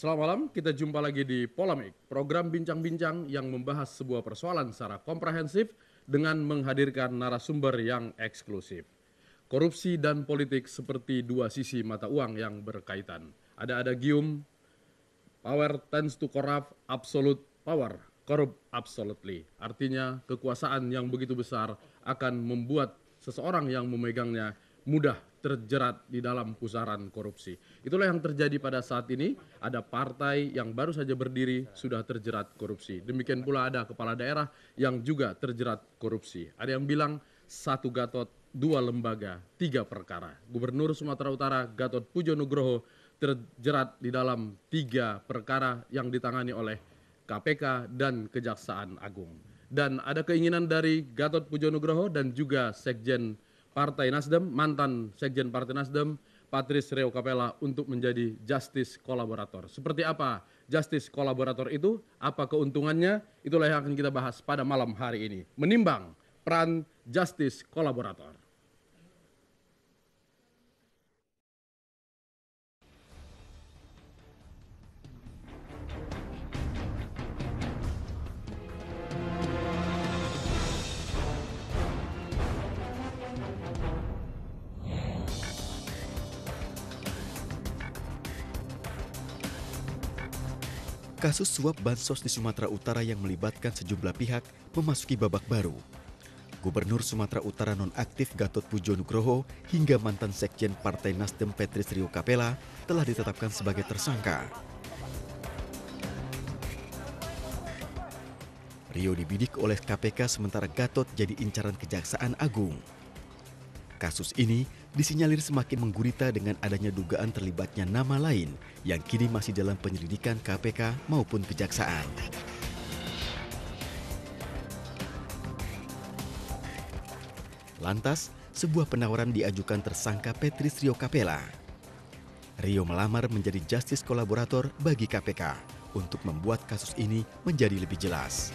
Selamat malam, kita jumpa lagi di Polemik, program bincang-bincang yang membahas sebuah persoalan secara komprehensif dengan menghadirkan narasumber yang eksklusif. Korupsi dan politik seperti dua sisi mata uang yang berkaitan. Ada-ada gium, power tends to corrupt absolute power, corrupt absolutely. Artinya kekuasaan yang begitu besar akan membuat seseorang yang memegangnya mudah terjerat di dalam pusaran korupsi. Itulah yang terjadi pada saat ini. Ada partai yang baru saja berdiri sudah terjerat korupsi. Demikian pula ada kepala daerah yang juga terjerat korupsi. Ada yang bilang satu Gatot, dua lembaga, tiga perkara. Gubernur Sumatera Utara Gatot Pujo Nugroho terjerat di dalam tiga perkara yang ditangani oleh KPK dan Kejaksaan Agung. Dan ada keinginan dari Gatot Pujo Nugroho dan juga Sekjen Partai Nasdem, mantan Sekjen Partai Nasdem, Patris Reo Capella untuk menjadi justice kolaborator. Seperti apa justice kolaborator itu? Apa keuntungannya? Itulah yang akan kita bahas pada malam hari ini. Menimbang peran justice kolaborator. Kasus suap bansos di Sumatera Utara yang melibatkan sejumlah pihak memasuki babak baru. Gubernur Sumatera Utara nonaktif Gatot Pujo Nugroho hingga mantan sekjen Partai Nasdem Petris Rio Capella telah ditetapkan sebagai tersangka. Rio dibidik oleh KPK sementara Gatot jadi incaran Kejaksaan Agung. Kasus ini disinyalir semakin menggurita dengan adanya dugaan terlibatnya nama lain yang kini masih dalam penyelidikan KPK maupun kejaksaan. Lantas, sebuah penawaran diajukan tersangka Petris Rio Capella. Rio melamar menjadi justice kolaborator bagi KPK untuk membuat kasus ini menjadi lebih jelas.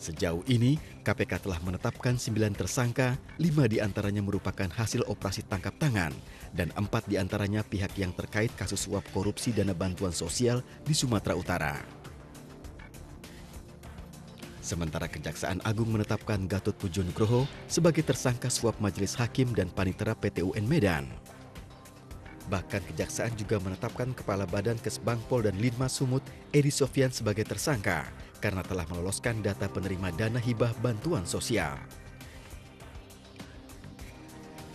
Sejauh ini, KPK telah menetapkan 9 tersangka, 5 diantaranya merupakan hasil operasi tangkap tangan, dan 4 diantaranya pihak yang terkait kasus suap korupsi dana bantuan sosial di Sumatera Utara. Sementara Kejaksaan Agung menetapkan Gatot Pujo Nugroho sebagai tersangka suap Majelis Hakim dan Panitera PT UN Medan. Bahkan Kejaksaan juga menetapkan Kepala Badan Kesbangpol dan Lidma Sumut, Edi Sofian sebagai tersangka karena telah meloloskan data penerima dana hibah bantuan sosial.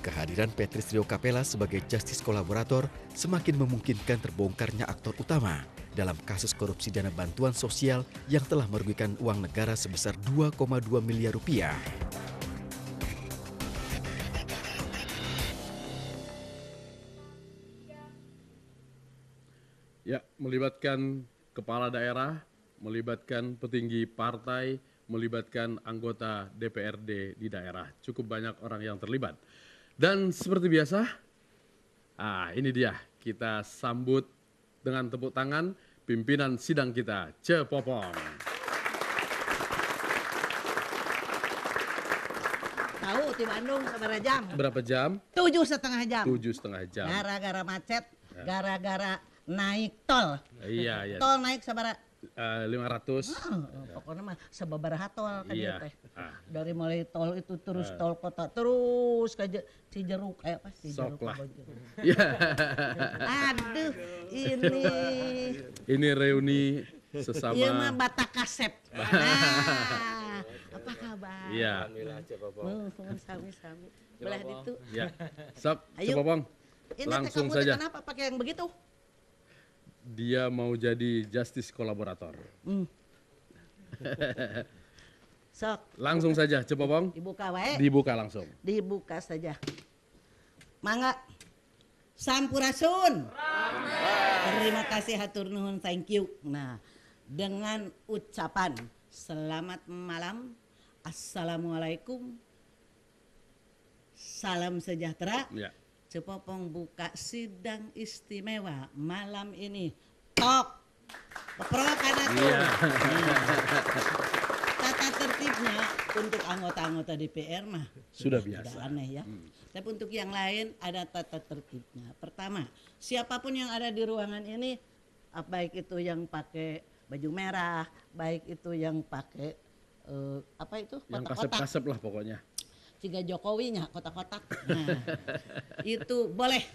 Kehadiran Petris Rio Capella sebagai justice kolaborator semakin memungkinkan terbongkarnya aktor utama dalam kasus korupsi dana bantuan sosial yang telah merugikan uang negara sebesar 2,2 miliar rupiah. Ya, melibatkan kepala daerah, melibatkan petinggi partai, melibatkan anggota DPRD di daerah. Cukup banyak orang yang terlibat. Dan seperti biasa, ah ini dia kita sambut dengan tepuk tangan pimpinan sidang kita, Cepopong. Tahu di Bandung seberapa jam? Berapa jam? Tujuh setengah jam. Tujuh setengah jam. Gara-gara macet, ya. gara-gara naik tol. Iya, iya. Tol naik seberapa Eh, lima ratus ah, eh, ya. pokoknya mah sebabaraha tol kan iya. Ya, teh ah. dari mulai tol itu terus ah. tol kota terus si jeruk kayak eh, apa jeruk lah ya. aduh ini ini reuni sesama iya mah batak kasep nah, apa kabar iya alhamdulillah coba sami-sami belah itu ya sok coba bang langsung saja kenapa pakai yang begitu dia mau jadi justice kolaborator. Mm. Sok. Langsung buka. saja, coba Bang. Dibuka wae. Dibuka langsung. Dibuka saja. Mangga. Sampurasun. Rame. Terima kasih hatur nuhun, thank you. Nah, dengan ucapan selamat malam, assalamualaikum, salam sejahtera. Ya. Cepopong buka sidang istimewa malam ini. Tok. Pro karena iya. yeah. Tata tertibnya untuk anggota-anggota DPR mah sudah biasa. Sudah aneh ya. Hmm. Tapi untuk yang lain ada tata tertibnya. Pertama, siapapun yang ada di ruangan ini baik itu yang pakai baju merah, baik itu yang pakai uh, apa itu? Yang kasep-kasep lah pokoknya ciga Jokowinya kotak-kotak. Nah, itu boleh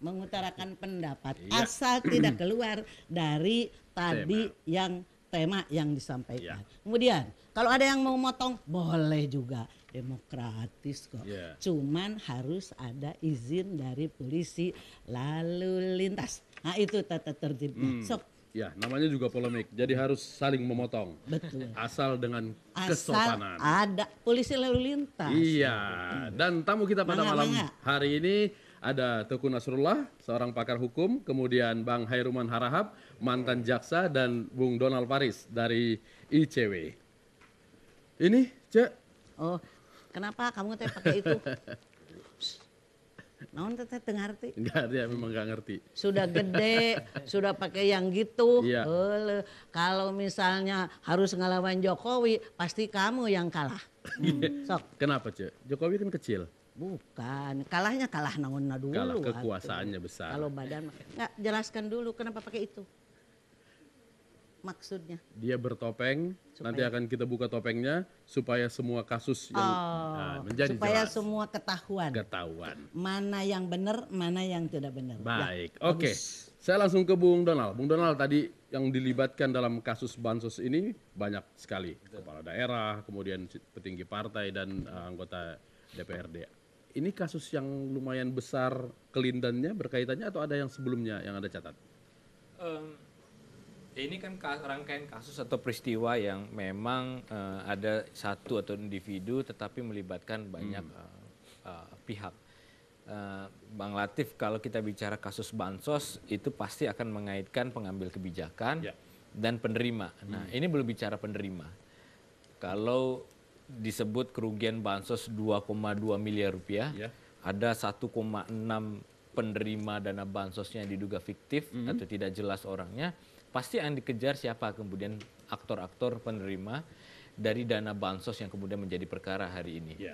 mengutarakan pendapat ya. asal tidak keluar dari tadi tema. yang tema yang disampaikan. Ya. Kemudian kalau ada yang mau motong boleh juga demokratis kok. Ya. Cuman harus ada izin dari polisi lalu lintas. Nah itu tata tertibnya. Hmm. Sok Ya, namanya juga polemik. Jadi hmm. harus saling memotong. Betul. Asal dengan Asal kesopanan. ada polisi lalu lintas. Iya. Hmm. Dan tamu kita pada Mangga, malam Mangga. hari ini ada Teguh Nasrullah, seorang pakar hukum, kemudian Bang Hairuman Harahap, mantan jaksa dan Bung Donald Paris dari ICW. Ini, Cek. Oh, kenapa kamu teh pakai itu? Naon teteh ngerti? Ngerti Enggak dia memang enggak ngerti. Sudah gede, sudah pakai yang gitu. Iya. Ule. Kalau misalnya harus ngelawan Jokowi, pasti kamu yang kalah. Hmm. Sok. Kenapa, Cek? Jokowi kan kecil. Bukan, kalahnya kalah naonna dulu. Kalah kekuasaannya atuh. besar. Kalau badan enggak jelaskan dulu kenapa pakai itu maksudnya? Dia bertopeng, supaya. nanti akan kita buka topengnya supaya semua kasus yang oh, nah, menjadi supaya jelas. semua ketahuan. Ketahuan. Mana yang benar, mana yang tidak benar. Ya, Baik, ya, oke. Okay. Saya langsung ke Bung Donald. Bung Donald tadi yang dilibatkan dalam kasus bansos ini banyak sekali, kepala daerah, kemudian petinggi partai dan uh, anggota DPRD ini kasus yang lumayan besar kelindannya berkaitannya atau ada yang sebelumnya yang ada catat? ini kan rangkaian kasus atau peristiwa yang memang uh, ada satu atau individu tetapi melibatkan banyak hmm. uh, uh, pihak. Uh, Bang Latif, kalau kita bicara kasus bansos itu pasti akan mengaitkan pengambil kebijakan ya. dan penerima. Nah, hmm. ini belum bicara penerima. Kalau disebut kerugian bansos 2,2 miliar rupiah, ya. ada 1,6 penerima dana bansosnya yang diduga fiktif -hmm. atau tidak jelas orangnya pasti yang dikejar siapa kemudian aktor-aktor penerima dari dana bansos yang kemudian menjadi perkara hari ini. orang iya.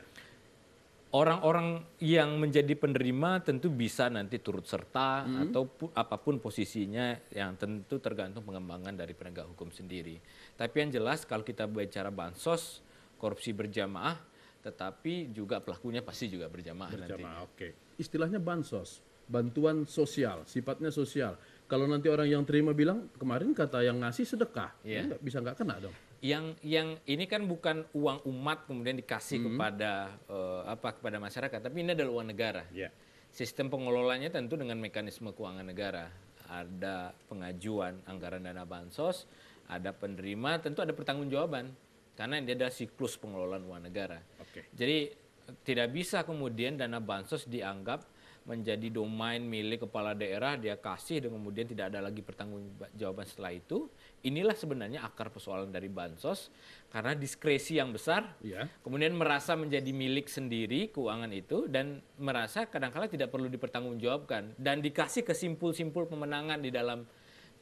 Orang-orang yang menjadi penerima tentu bisa nanti turut serta mm atau apapun posisinya yang tentu tergantung pengembangan dari penegak hukum sendiri. Tapi yang jelas kalau kita bicara bansos, korupsi berjamaah, tetapi juga pelakunya pasti juga berjamaah, berjamaah nanti. Oke. Okay. Istilahnya bansos, bantuan sosial, sifatnya sosial kalau nanti orang yang terima bilang kemarin kata yang ngasih sedekah, yeah. Iya. bisa nggak kena dong? Yang yang ini kan bukan uang umat kemudian dikasih -hmm. kepada uh, apa kepada masyarakat, tapi ini adalah uang negara. Yeah. Sistem pengelolanya tentu dengan mekanisme keuangan negara. Ada pengajuan anggaran dana bansos, ada penerima, tentu ada pertanggungjawaban karena ini ada siklus pengelolaan uang negara. Okay. Jadi tidak bisa kemudian dana bansos dianggap menjadi domain milik kepala daerah dia kasih dan kemudian tidak ada lagi pertanggungjawaban setelah itu inilah sebenarnya akar persoalan dari bansos karena diskresi yang besar ya. kemudian merasa menjadi milik sendiri keuangan itu dan merasa kadang -kadang tidak perlu dipertanggungjawabkan dan dikasih ke simpul-simpul pemenangan di dalam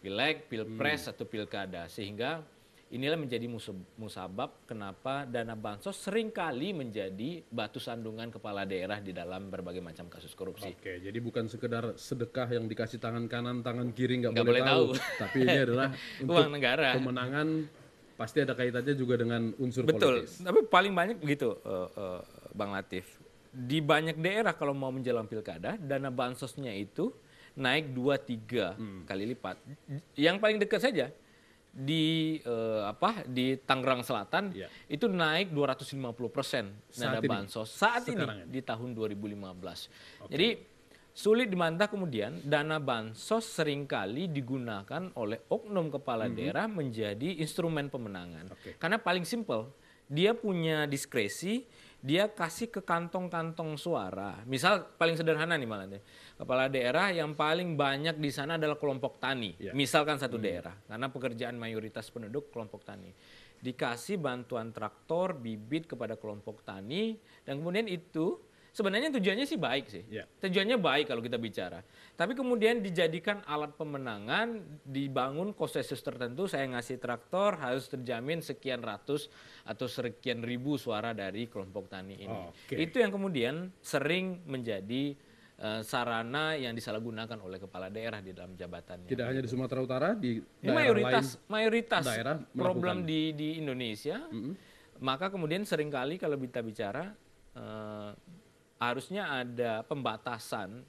pileg, pilpres hmm. atau pilkada sehingga Inilah menjadi musabab kenapa dana bansos seringkali menjadi batu sandungan kepala daerah di dalam berbagai macam kasus korupsi. Oke, jadi bukan sekedar sedekah yang dikasih tangan kanan, tangan kiri nggak boleh, boleh tahu, tapi ini adalah untuk uang negara. Pemenangan pasti ada kaitannya juga dengan unsur Betul, politis. Betul, tapi paling banyak begitu, uh, eh, uh, eh, Bang Latif. Di banyak daerah kalau mau menjelang pilkada, dana bansosnya itu naik 2-3 hmm. kali lipat. Yang paling dekat saja di uh, apa di Tangerang Selatan ya. itu naik 250 persen nada ini. bansos saat ini, ini di tahun 2015. Okay. Jadi sulit dimantah kemudian dana bansos seringkali digunakan oleh oknum kepala mm -hmm. daerah menjadi instrumen pemenangan. Okay. Karena paling simpel dia punya diskresi, dia kasih ke kantong-kantong suara. Misal paling sederhana nih malah kepala daerah yang paling banyak di sana adalah kelompok tani. Ya. Misalkan satu hmm. daerah karena pekerjaan mayoritas penduduk kelompok tani. Dikasih bantuan traktor, bibit kepada kelompok tani dan kemudian itu sebenarnya tujuannya sih baik sih. Yeah. Tujuannya baik kalau kita bicara. Tapi kemudian dijadikan alat pemenangan, dibangun konsensus tertentu, saya ngasih traktor harus terjamin sekian ratus atau sekian ribu suara dari kelompok tani ini. okay. Itu yang kemudian sering menjadi uh, sarana yang disalahgunakan oleh kepala daerah di dalam jabatannya. Tidak hanya di Sumatera Utara, di daerah mayoritas lain, mayoritas daerah problem di di Indonesia. Mm -hmm. Maka kemudian seringkali kalau kita bicara uh, harusnya ada pembatasan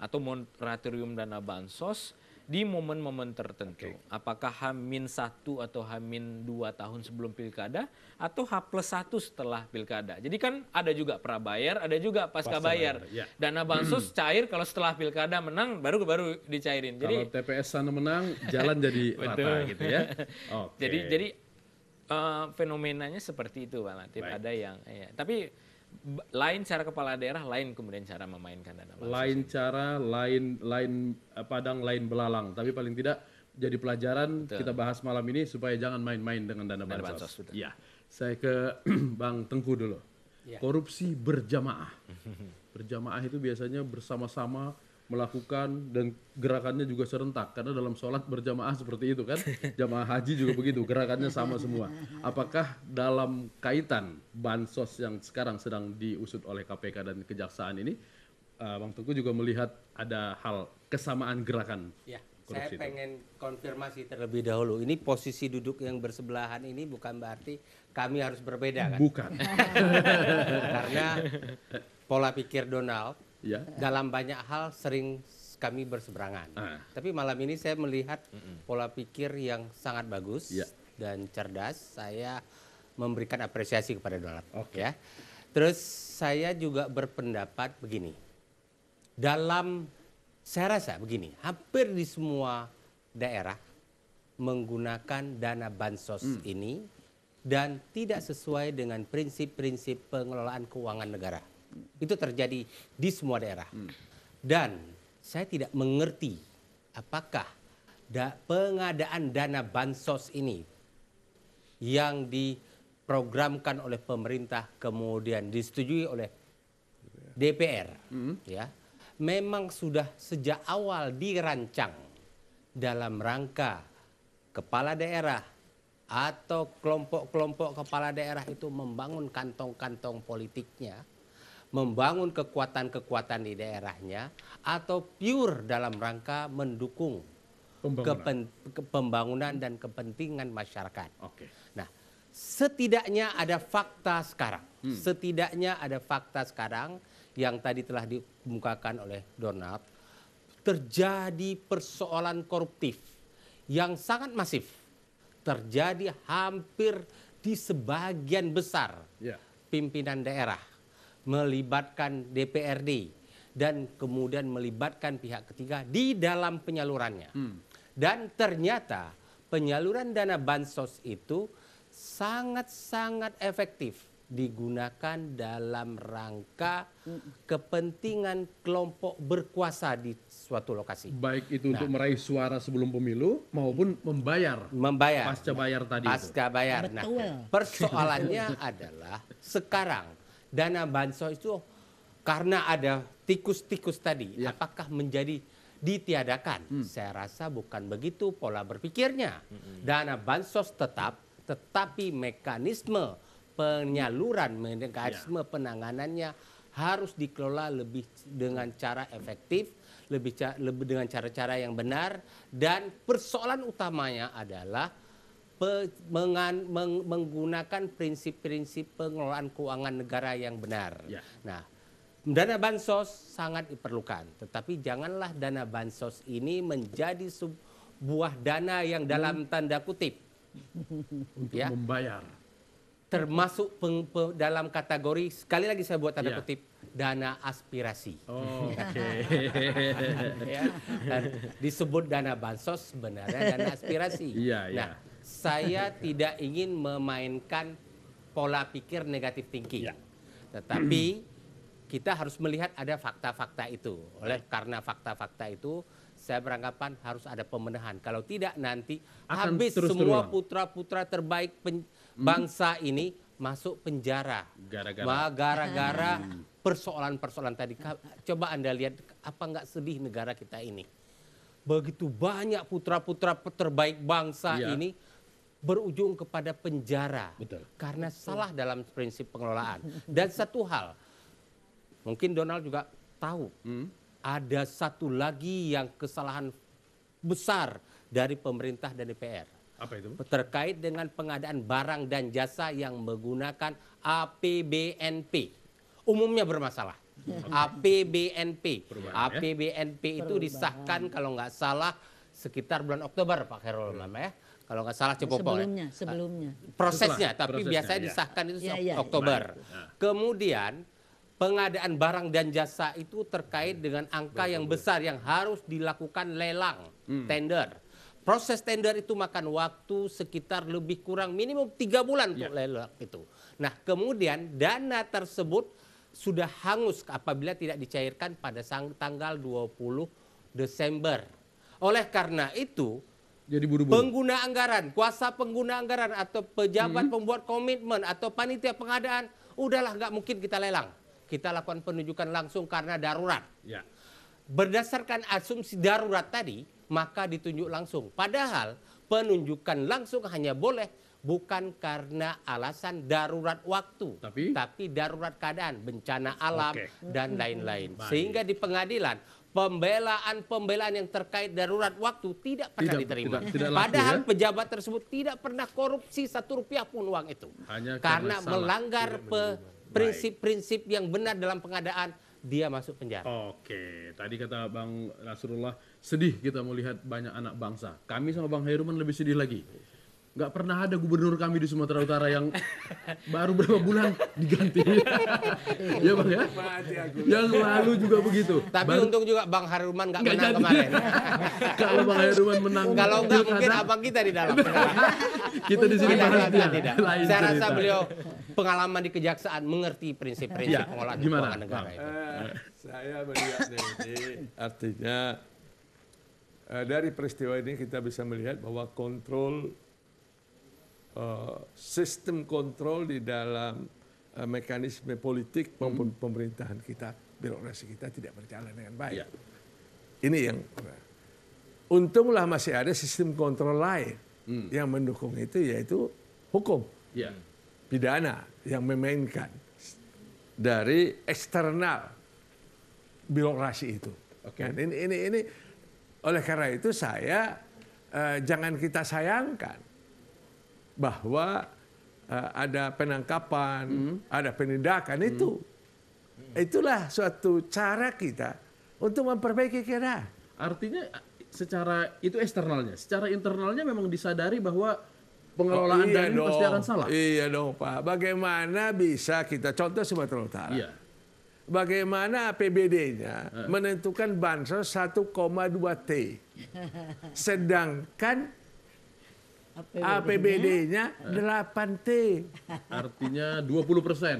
atau moratorium dana bansos di momen-momen tertentu. Okay. Apakah Hamin satu atau Hamin dua tahun sebelum pilkada atau H plus satu setelah pilkada. Jadi kan ada juga prabayar, ada juga pasca, pasca bayar. bayar. Ya. Dana bansos cair kalau setelah pilkada menang baru baru dicairin. Jadi kalau TPS sana menang jalan jadi rata gitu ya. Okay. Jadi jadi uh, fenomenanya seperti itu Pak Latif. Ada yang ya. tapi lain cara kepala daerah, lain kemudian cara memainkan dana bansos. Lain ini. cara, lain lain eh, padang, lain belalang. Tapi paling tidak jadi pelajaran betul. kita bahas malam ini supaya jangan main-main dengan dana, dana bansos. bansos ya, saya ke Bang Tengku dulu. Ya. Korupsi berjamaah. berjamaah itu biasanya bersama-sama melakukan dan gerakannya juga serentak karena dalam sholat berjamaah seperti itu kan jamaah haji juga begitu gerakannya sama semua apakah dalam kaitan bansos yang sekarang sedang diusut oleh KPK dan kejaksaan ini uh, Bang Teguh juga melihat ada hal kesamaan gerakan ya saya saya pengen konfirmasi terlebih dahulu. Ini posisi duduk yang bersebelahan ini bukan berarti kami harus berbeda kan? Bukan. Karena pola pikir Donald ya. dalam banyak hal sering kami berseberangan. Ah. Tapi malam ini saya melihat mm -mm. pola pikir yang sangat bagus ya. dan cerdas. Saya memberikan apresiasi kepada Donald. Oke. Okay. Ya. Terus saya juga berpendapat begini. Dalam saya rasa begini, hampir di semua daerah menggunakan dana bansos hmm. ini dan tidak sesuai dengan prinsip-prinsip pengelolaan keuangan negara. Itu terjadi di semua daerah. Hmm. Dan saya tidak mengerti apakah da pengadaan dana bansos ini yang diprogramkan oleh pemerintah kemudian disetujui oleh DPR hmm. ya memang sudah sejak awal dirancang dalam rangka kepala daerah atau kelompok-kelompok kepala daerah itu membangun kantong-kantong politiknya membangun kekuatan-kekuatan di daerahnya atau pure dalam rangka mendukung pembangunan, pembangunan dan kepentingan masyarakat. Okay. Nah, setidaknya ada fakta sekarang. Hmm. Setidaknya ada fakta sekarang yang tadi telah dikemukakan oleh Donald terjadi persoalan koruptif yang sangat masif terjadi hampir di sebagian besar yeah. pimpinan daerah melibatkan DPRD dan kemudian melibatkan pihak ketiga di dalam penyalurannya. Hmm. Dan ternyata penyaluran dana bansos itu sangat-sangat efektif digunakan dalam rangka kepentingan kelompok berkuasa di suatu lokasi. Baik itu nah, untuk meraih suara sebelum pemilu maupun membayar. Membayar. Pasca bayar tadi. Pasca itu. bayar. Nah, persoalannya adalah sekarang dana bansos itu karena ada tikus-tikus tadi, ya. apakah menjadi ditiadakan? Hmm. Saya rasa bukan begitu pola berpikirnya. Hmm. Dana bansos tetap, tetapi mekanisme penyaluran, mekanisme ya. penanganannya harus dikelola lebih dengan cara efektif, lebih, lebih dengan cara-cara yang benar dan persoalan utamanya adalah pe, mengan, meng, menggunakan prinsip-prinsip pengelolaan keuangan negara yang benar. Ya. Nah, dana bansos sangat diperlukan, tetapi janganlah dana bansos ini menjadi sebuah dana yang dalam tanda kutip untuk ya. membayar termasuk peng, pe, dalam kategori sekali lagi saya buat tanda ya. kutip dana aspirasi. Oh, Oke. Okay. ya, disebut dana bansos sebenarnya dana aspirasi. Iya, yeah, Nah, saya tidak ingin memainkan pola pikir negatif tinggi, Ya. Tetapi kita harus melihat ada fakta-fakta itu. Oleh ya. karena fakta-fakta itu saya beranggapan harus ada pembenahan. Kalau tidak nanti Akan habis terus semua putra-putra terbaik pen, hmm. bangsa ini masuk penjara. Gara-gara gara-gara persoalan-persoalan tadi. Coba Anda lihat apa nggak sedih negara kita ini begitu banyak putra-putra terbaik bangsa ya. ini berujung kepada penjara Betul. karena salah dalam prinsip pengelolaan. Dan satu hal, mungkin Donald juga tahu, hmm? ada satu lagi yang kesalahan besar dari pemerintah dan DPR. Apa itu? Terkait dengan pengadaan barang dan jasa yang menggunakan APBNP. Umumnya bermasalah. APBNP. Perubahan, APBNP ya? itu Perubahan. disahkan kalau nggak salah sekitar bulan Oktober Pak Herul hmm. Iya. ya. Kalau nggak salah cepopol sebelumnya, ya. Sebelumnya, Prosesnya, Setelah, tapi prosesnya, biasanya ya. disahkan itu ya, ya, Oktober. Ya. Kemudian pengadaan barang dan jasa itu terkait iya. dengan angka Betul. yang besar yang harus dilakukan lelang, hmm. tender. Proses tender itu makan waktu sekitar lebih kurang minimum tiga bulan ya. untuk iya. lelang itu. Nah kemudian dana tersebut sudah hangus apabila tidak dicairkan pada sang tanggal 20 Desember. Oleh karena itu, jadi buru-buru. Pengguna anggaran, kuasa pengguna anggaran atau pejabat hmm. pembuat komitmen atau panitia pengadaan, udahlah nggak mungkin kita lelang. Kita lakukan penunjukan langsung karena darurat. Ya. Berdasarkan asumsi darurat tadi, maka ditunjuk langsung. Padahal penunjukan langsung hanya boleh bukan karena alasan darurat waktu, tapi, tapi darurat keadaan, bencana alam okay. dan lain-lain. Sehingga di pengadilan pembelaan-pembelaan yang terkait darurat waktu tidak pernah tidak, diterima. Tidak, tidak laku, ya. Padahal ya? pejabat tersebut tidak pernah korupsi satu rupiah pun uang itu, Hanya karena, melanggar iya, prinsip-prinsip yang benar dalam pengadaan dia masuk penjara. Oke, tadi kata Bang Nasrullah sedih kita melihat banyak anak bangsa. Kami sama Bang Heruman lebih sedih lagi nggak pernah ada gubernur kami di Sumatera Utara yang baru berapa bulan diganti. ya bang ya. Yang lalu juga begitu. Tapi baru... untung juga Bang Haruman nggak menang jadi. kemarin. Kalau Bang Haruman menang, kalau nggak mungkin abang kita di dalam. kita di sini tidak, tidak, tidak. Lain Saya cerita. rasa beliau pengalaman di kejaksaan mengerti prinsip-prinsip ya, pengolahan gimana? keuangan negara itu. Eh, saya melihat ini artinya eh, dari peristiwa ini kita bisa melihat bahwa kontrol Eh, sistem kontrol di dalam eh, mekanisme politik hmm. maupun pemerintahan kita birokrasi kita tidak berjalan dengan baik. Ya. Ini yang untunglah masih ada sistem kontrol lain hmm. yang mendukung itu yaitu hukum ya. pidana yang memainkan dari eksternal birokrasi itu. Okay. Dan ini ini ini oleh karena itu saya uh, jangan kita sayangkan bahwa uh, ada penangkapan, hmm. ada penindakan hmm. itu. Itulah suatu cara kita untuk memperbaiki kira. Artinya secara itu eksternalnya, secara internalnya memang disadari bahwa oh, pengelolaan oh, iya dana pasti akan salah. Iya dong Pak. Bagaimana bisa kita contoh Sumatera Utara? Iya. Bagaimana APBD-nya eh. menentukan bansos 1,2 T. Sedangkan APBD-nya iya. delapan T. Artinya 20 persen.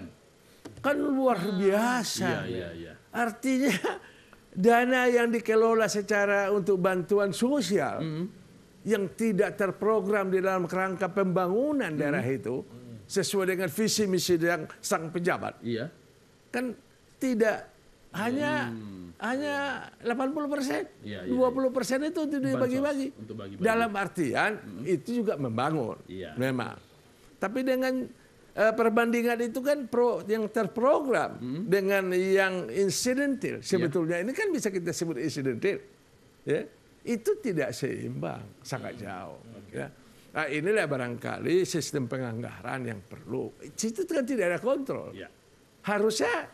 Kan luar biasa. Iya, iya, iya. Artinya dana yang dikelola secara untuk bantuan sosial mm -hmm. yang tidak terprogram di dalam kerangka pembangunan mm -hmm. daerah itu sesuai dengan visi misi yang sang pejabat. Iya. Kan tidak hanya hmm. hanya 80 persen, ya, ya, 20 persen ya. itu dibagi-bagi. Dalam artian hmm. itu juga membangun, ya. memang. Tapi dengan uh, perbandingan itu kan pro yang terprogram hmm. dengan yang insidental iya. sebetulnya ya. ini kan bisa kita sebut insidental ya itu tidak seimbang, sangat hmm. jauh. Okay. Ya. Nah, inilah barangkali sistem penganggaran yang perlu. Itu kan tidak ada kontrol. Ya. Harusnya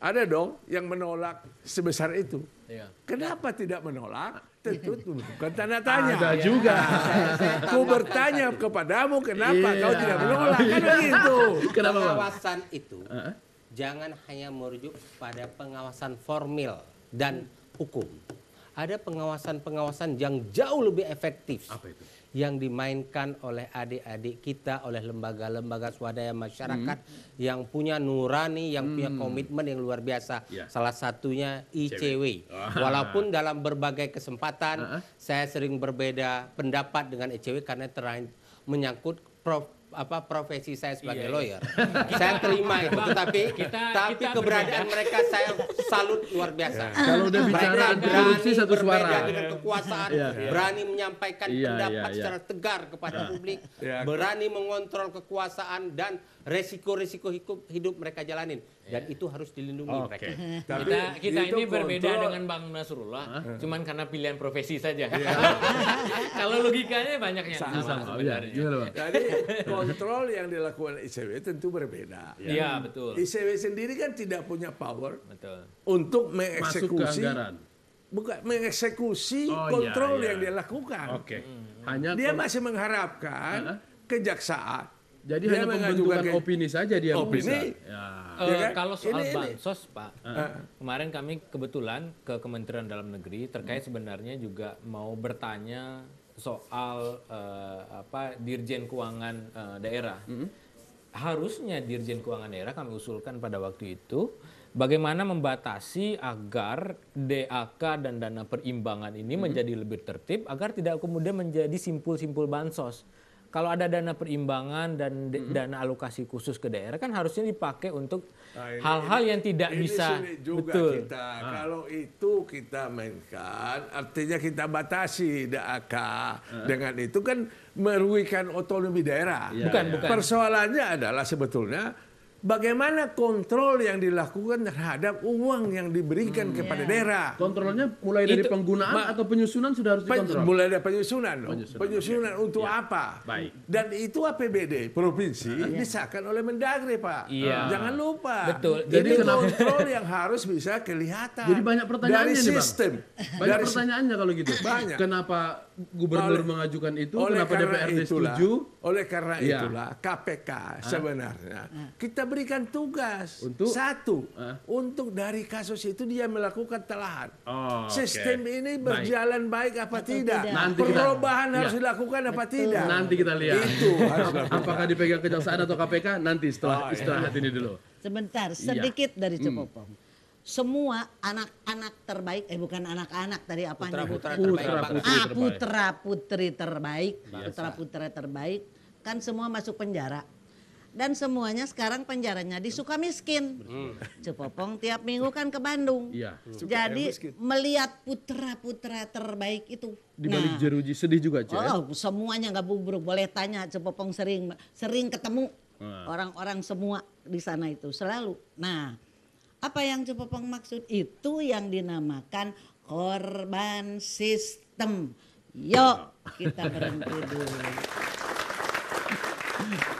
ada dong yang menolak sebesar itu. Iya. Kenapa tidak menolak? Tentu bukan tanda tanya. Ada juga. Ku bertanya kepadamu kenapa iya. kau tidak menolak? Kan iya. begitu. Kenapa? Pengawasan itu jangan hanya merujuk pada pengawasan formil dan hukum. Ada pengawasan-pengawasan yang jauh lebih efektif. Apa itu? yang dimainkan oleh adik-adik kita, oleh lembaga-lembaga swadaya masyarakat hmm. yang punya nurani, yang hmm. punya komitmen yang luar biasa. Ya. Salah satunya ICW. Oh. Ah. Ah. Walaupun dalam berbagai kesempatan uh ah. -huh. saya sering berbeda pendapat dengan ICW karena terakhir menyangkut prof apa profesi saya sebagai iya, iya. lawyer. Iya. saya terima itu, tetapi kita, tapi kita keberadaan berbeda. mereka saya salut luar biasa. Ya. Kalau udah bicara berani satu suara dengan kekuasaan, iya. berani menyampaikan ya, pendapat ya, ya. secara tegar kepada iya. publik, ya. berani mengontrol kekuasaan dan resiko-resiko hidup mereka jalanin dan itu harus dilindungi okay. mereka. Tapi kita kita ini berbeda dengan Bang Nasrullah, huh? cuman karena pilihan profesi saja. Yeah. Kalau logikanya banyaknya sama, sama Ya, Jadi kontrol yang dilakukan ICW tentu berbeda. Iya, ya, betul. ICW sendiri kan tidak punya power betul. untuk mengeksekusi bukan mengeksekusi oh, iya, kontrol ya, ya. yang dia lakukan. Oke. Okay. Hmm. Hanya dia masih mengharapkan uh -huh. kejaksaan. Jadi dia hanya pembentukan opini saja dia opini. Ya. Eh, ya kan? kalau soal ini, bansos ini. Pak, uh. kemarin kami kebetulan ke Kementerian Dalam Negeri terkait hmm. sebenarnya juga mau bertanya soal uh, apa Dirjen Keuangan uh, daerah. -hmm. Harusnya Dirjen Keuangan daerah kami usulkan pada waktu itu bagaimana membatasi agar DAK dan dana perimbangan ini hmm. menjadi lebih tertib agar tidak kemudian menjadi simpul-simpul bansos kalau ada dana perimbangan dan mm -hmm. dana alokasi khusus ke daerah kan harusnya dipakai untuk nah, hal-hal nah, yang tidak ini bisa juga betul. Kita. Ah. Kalau itu kita mainkan, artinya kita batasi DAK ah. dengan itu kan merugikan otonomi daerah. Ya, bukan, ya. bukan. Persoalannya adalah sebetulnya bagaimana kontrol yang dilakukan terhadap uang yang diberikan hmm, kepada yeah. daerah. Kontrolnya mulai dari Itu, penggunaan ma- atau penyusunan sudah harus dikontrol. Pen, mulai dari penyusunan, penyusunan, penyusunan okay. untuk yeah. apa? Baik. Dan itu APBD provinsi yeah. disahkan oleh Mendagri pak. Yeah. Jangan lupa. Betul. Jadi itu kenapa? kontrol yang harus bisa kelihatan. Jadi banyak pertanyaannya dari sistem. Nih, bang. Banyak dari pertanyaannya kalau gitu. Banyak. Kenapa gubernur oleh, mengajukan itu, oleh kenapa DPRD itulah, setuju? Oleh karena ya. itulah KPK sebenarnya ah. kita berikan tugas untuk satu ah. untuk dari kasus itu dia melakukan telahan. Oh, Sistem okay. ini berjalan baik, baik apa Atau tidak? tidak. Nanti Perubahan kita, harus ya. dilakukan apa Betul. tidak? Nanti kita lihat. Itu apakah dipegang kejaksaan atau KPK nanti setelah oh, istirahat iya. ini dulu. Sebentar, iya. sedikit ya. dari Cepopong. Hmm semua anak-anak terbaik eh bukan anak-anak tadi apa putra putra terbaik putra putri, terbaik. Ah, putra putri terbaik Biasa. putra putra terbaik kan semua masuk penjara dan semuanya sekarang penjaranya di Sukamiskin. Hmm. Cepopong tiap minggu kan ke Bandung. Iya. Jadi melihat putra-putra terbaik itu di nah. balik nah, jeruji sedih juga, Cik. Ya? Oh, semuanya nggak bubruk. Boleh tanya Cepopong sering sering ketemu nah. orang-orang hmm. semua di sana itu selalu. Nah, apa yang Cepopong maksud? Itu yang dinamakan korban sistem. Yuk nah. kita berhenti dulu.